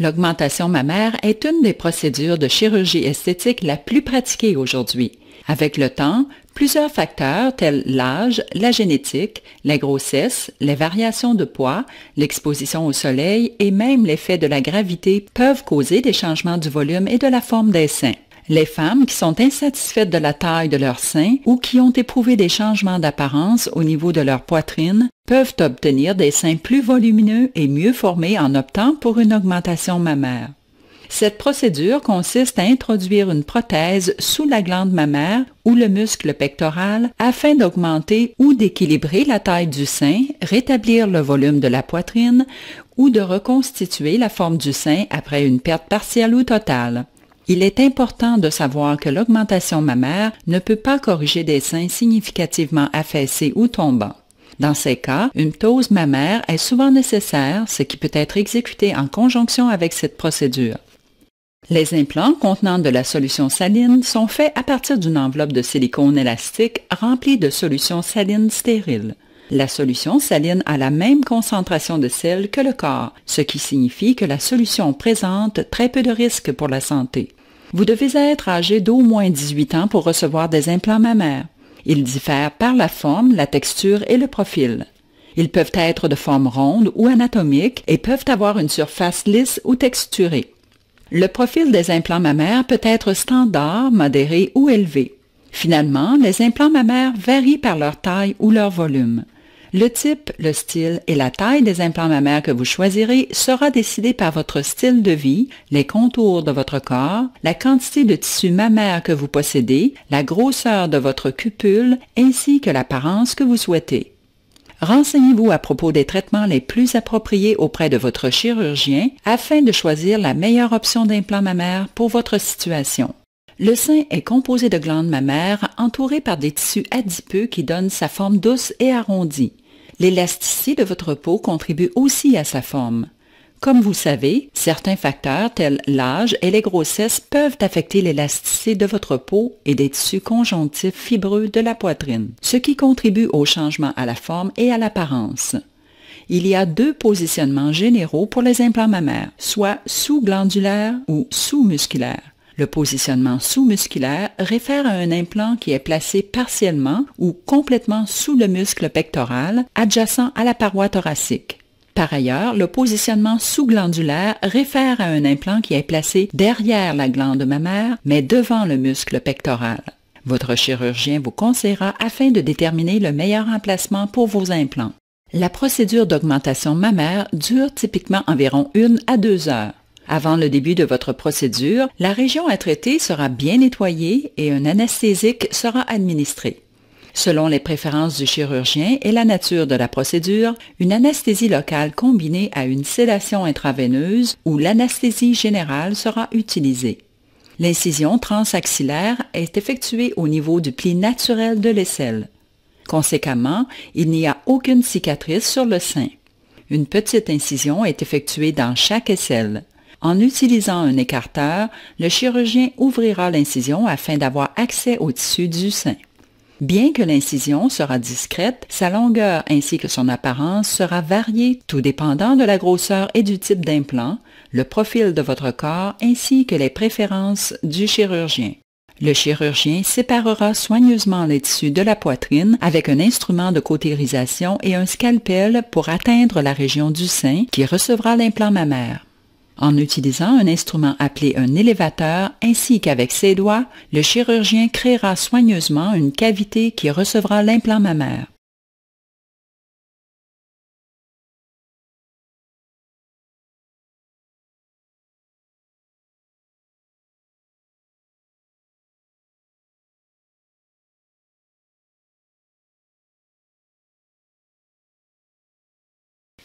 L'augmentation mammaire est une des procédures de chirurgie esthétique la plus pratiquée aujourd'hui. Avec le temps, plusieurs facteurs tels l'âge, la génétique, la grossesse, les variations de poids, l'exposition au soleil et même l'effet de la gravité peuvent causer des changements du volume et de la forme des seins. Les femmes qui sont insatisfaites de la taille de leur sein ou qui ont éprouvé des changements d'apparence au niveau de leur poitrine peuvent obtenir des seins plus volumineux et mieux formés en optant pour une augmentation mammaire. Cette procédure consiste à introduire une prothèse sous la glande mammaire ou le muscle pectoral afin d'augmenter ou d'équilibrer la taille du sein, rétablir le volume de la poitrine ou de reconstituer la forme du sein après une perte partielle ou totale. Il est important de savoir que l'augmentation mammaire ne peut pas corriger des seins significativement affaissés ou tombants. Dans ces cas, une ptose mammaire est souvent nécessaire, ce qui peut être exécuté en conjonction avec cette procédure. Les implants contenant de la solution saline sont faits à partir d'une enveloppe de silicone élastique remplie de solution saline stérile. La solution saline a la même concentration de sel que le corps, ce qui signifie que la solution présente très peu de risques pour la santé. Vous devez être âgé d'au moins 18 ans pour recevoir des implants mammaires. Ils diffèrent par la forme, la texture et le profil. Ils peuvent être de forme ronde ou anatomique et peuvent avoir une surface lisse ou texturée. Le profil des implants mammaires peut être standard, modéré ou élevé. Finalement, les implants mammaires varient par leur taille ou leur volume. Le type, le style et la taille des implants mammaires que vous choisirez sera décidé par votre style de vie, les contours de votre corps, la quantité de tissu mammaire que vous possédez, la grosseur de votre cupule ainsi que l'apparence que vous souhaitez. Renseignez-vous à propos des traitements les plus appropriés auprès de votre chirurgien afin de choisir la meilleure option d'implant mammaire pour votre situation. Le sein est composé de glandes mammaires entourées par des tissus adipeux qui donnent sa forme douce et arrondie. L'élasticité de votre peau contribue aussi à sa forme. Comme vous savez, certains facteurs tels l'âge et les grossesses peuvent affecter l'élasticité de votre peau et des tissus conjonctifs fibreux de la poitrine, ce qui contribue au changement à la forme et à l'apparence. Il y a deux positionnements généraux pour les implants mammaires, soit sous-glandulaires ou sous-musculaires. Le positionnement sous-musculaire réfère à un implant qui est placé partiellement ou complètement sous le muscle pectoral, adjacent à la paroi thoracique. Par ailleurs, le positionnement sous-glandulaire réfère à un implant qui est placé derrière la glande mammaire, mais devant le muscle pectoral. Votre chirurgien vous conseillera afin de déterminer le meilleur emplacement pour vos implants. La procédure d'augmentation mammaire dure typiquement environ une à deux heures. Avant le début de votre procédure, la région à traiter sera bien nettoyée et un anesthésique sera administré. Selon les préférences du chirurgien et la nature de la procédure, une anesthésie locale combinée à une sédation intraveineuse ou l'anesthésie générale sera utilisée. L'incision transaxillaire est effectuée au niveau du pli naturel de l'aisselle. Conséquemment, il n'y a aucune cicatrice sur le sein. Une petite incision est effectuée dans chaque aisselle. En utilisant un écarteur, le chirurgien ouvrira l'incision afin d'avoir accès au tissu du sein. Bien que l'incision sera discrète, sa longueur ainsi que son apparence sera variée tout dépendant de la grosseur et du type d'implant, le profil de votre corps ainsi que les préférences du chirurgien. Le chirurgien séparera soigneusement les tissus de la poitrine avec un instrument de cautérisation et un scalpel pour atteindre la région du sein qui recevra l'implant mammaire. En utilisant un instrument appelé un élévateur ainsi qu'avec ses doigts, le chirurgien créera soigneusement une cavité qui recevra l'implant mammaire.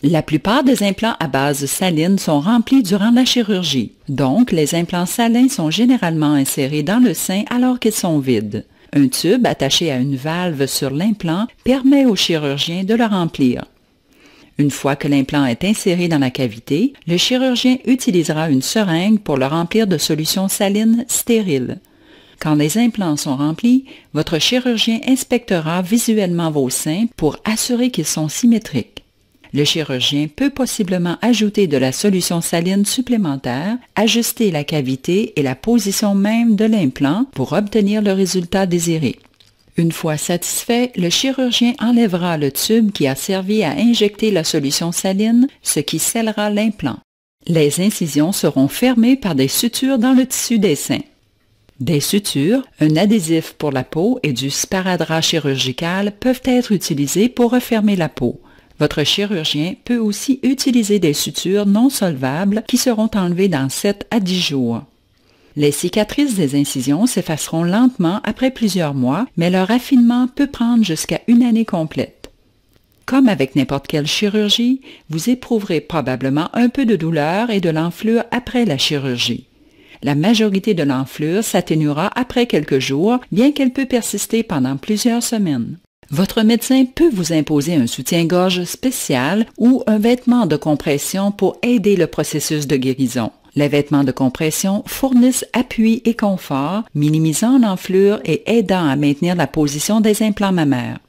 La plupart des implants à base saline sont remplis durant la chirurgie. Donc, les implants salins sont généralement insérés dans le sein alors qu'ils sont vides. Un tube attaché à une valve sur l'implant permet au chirurgien de le remplir. Une fois que l'implant est inséré dans la cavité, le chirurgien utilisera une seringue pour le remplir de solution saline stérile. Quand les implants sont remplis, votre chirurgien inspectera visuellement vos seins pour assurer qu'ils sont symétriques. Le chirurgien peut possiblement ajouter de la solution saline supplémentaire, ajuster la cavité et la position même de l'implant pour obtenir le résultat désiré. Une fois satisfait, le chirurgien enlèvera le tube qui a servi à injecter la solution saline, ce qui scellera l'implant. Les incisions seront fermées par des sutures dans le tissu des seins. Des sutures, un adhésif pour la peau et du sparadrap chirurgical peuvent être utilisés pour refermer la peau. Votre chirurgien peut aussi utiliser des sutures non solvables qui seront enlevées dans 7 à 10 jours. Les cicatrices des incisions s'effaceront lentement après plusieurs mois, mais leur affinement peut prendre jusqu'à une année complète. Comme avec n'importe quelle chirurgie, vous éprouverez probablement un peu de douleur et de l'enflure après la chirurgie. La majorité de l'enflure s'atténuera après quelques jours, bien qu'elle peut persister pendant plusieurs semaines. Votre médecin peut vous imposer un soutien-gorge spécial ou un vêtement de compression pour aider le processus de guérison. Les vêtements de compression fournissent appui et confort, minimisant l'enflure et aidant à maintenir la position des implants mammaires.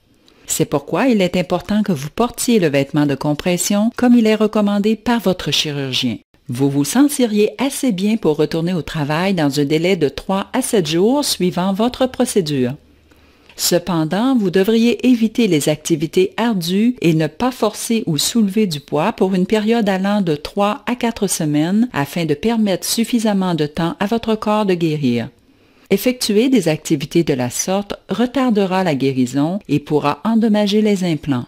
C'est pourquoi il est important que vous portiez le vêtement de compression comme il est recommandé par votre chirurgien. Vous vous sentiriez assez bien pour retourner au travail dans un délai de 3 à 7 jours suivant votre procédure. Cependant, vous devriez éviter les activités ardues et ne pas forcer ou soulever du poids pour une période allant de 3 à 4 semaines afin de permettre suffisamment de temps à votre corps de guérir. Effectuer des activités de la sorte retardera la guérison et pourra endommager les implants.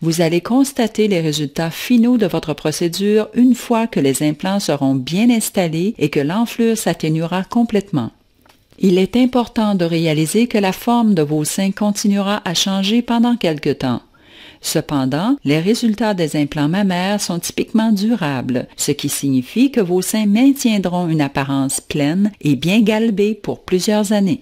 Vous allez constater les résultats finaux de votre procédure une fois que les implants seront bien installés et que l'enflure s'atténuera complètement. Il est important de réaliser que la forme de vos seins continuera à changer pendant quelque temps. Cependant, les résultats des implants mammaires sont typiquement durables, ce qui signifie que vos seins maintiendront une apparence pleine et bien galbée pour plusieurs années.